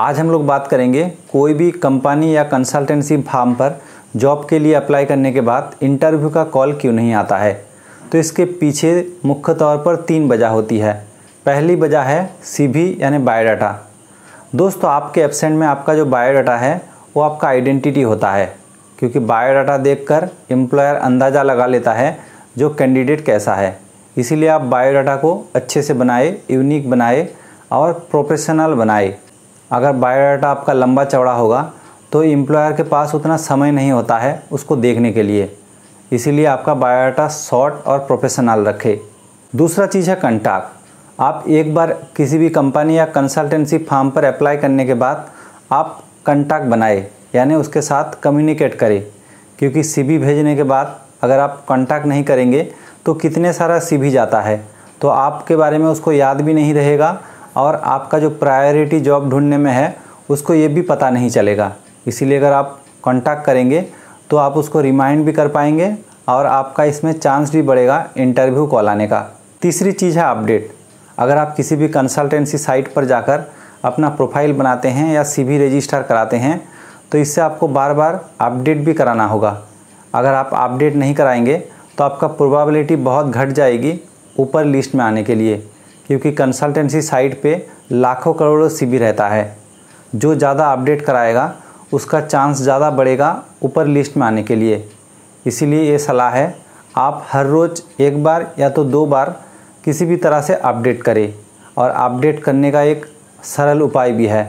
आज हम लोग बात करेंगे कोई भी कंपनी या कंसल्टेंसी फार्म पर जॉब के लिए अप्लाई करने के बाद इंटरव्यू का कॉल क्यों नहीं आता है तो इसके पीछे मुख्य तौर पर तीन वजह होती है पहली वजह है सीवी यानी बायोडाटा दोस्तों आपके एबसेंट में आपका जो बायोडाटा है वो आपका आइडेंटिटी होता है क्योंकि बायोडाटा देखकर एम्प्लॉयर अंदाज़ा लगा लेता है जो कैंडिडेट कैसा है इसीलिए आप बायोडाटा को अच्छे से बनाए यूनिक बनाए और प्रोफेशनल बनाए अगर बायोडाटा आपका लंबा चौड़ा होगा तो एम्प्लॉयर के पास उतना समय नहीं होता है उसको देखने के लिए इसीलिए आपका बायोडाटा शॉर्ट और प्रोफेशनल रखे दूसरा चीज़ है कंटाक्ट आप एक बार किसी भी कंपनी या कंसल्टेंसी फार्म पर अप्लाई करने के बाद आप कंटैक्ट बनाए यानी उसके साथ कम्युनिकेट करें क्योंकि सीवी भेजने के बाद अगर आप कॉन्टैक्ट नहीं करेंगे तो कितने सारा सीवी जाता है तो आपके बारे में उसको याद भी नहीं रहेगा और आपका जो प्रायोरिटी जॉब ढूंढने में है उसको ये भी पता नहीं चलेगा इसीलिए अगर आप कांटेक्ट करेंगे तो आप उसको रिमाइंड भी कर पाएंगे और आपका इसमें चांस भी बढ़ेगा इंटरव्यू कॉल आने का तीसरी चीज़ है अपडेट अगर आप किसी भी कंसल्टेंसी साइट पर जाकर अपना प्रोफाइल बनाते हैं या सी रजिस्टर कराते हैं तो इससे आपको बार बार अपडेट भी कराना होगा अगर आप अपडेट नहीं कराएंगे तो आपका प्रोबाबिलिटी बहुत घट जाएगी ऊपर लिस्ट में आने के लिए क्योंकि कंसल्टेंसी साइट पे लाखों करोड़ों सी रहता है जो ज़्यादा अपडेट कराएगा उसका चांस ज़्यादा बढ़ेगा ऊपर लिस्ट में आने के लिए इसीलिए ये सलाह है आप हर रोज़ एक बार या तो दो बार किसी भी तरह से अपडेट करें और अपडेट करने का एक सरल उपाय भी है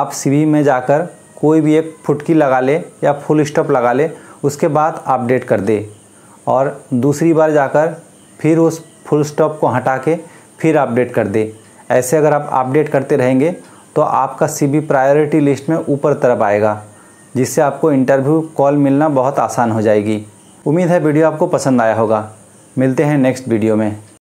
आप सी में जाकर कोई भी एक फुटकी लगा ले या फुल स्टॉप लगा ले उसके बाद अपडेट कर दे और दूसरी बार जाकर फिर उस फुल स्टॉप को हटा के फिर अपडेट कर दें ऐसे अगर आप अपडेट करते रहेंगे तो आपका सीबी प्रायोरिटी लिस्ट में ऊपर तरफ आएगा जिससे आपको इंटरव्यू कॉल मिलना बहुत आसान हो जाएगी उम्मीद है वीडियो आपको पसंद आया होगा मिलते हैं नेक्स्ट वीडियो में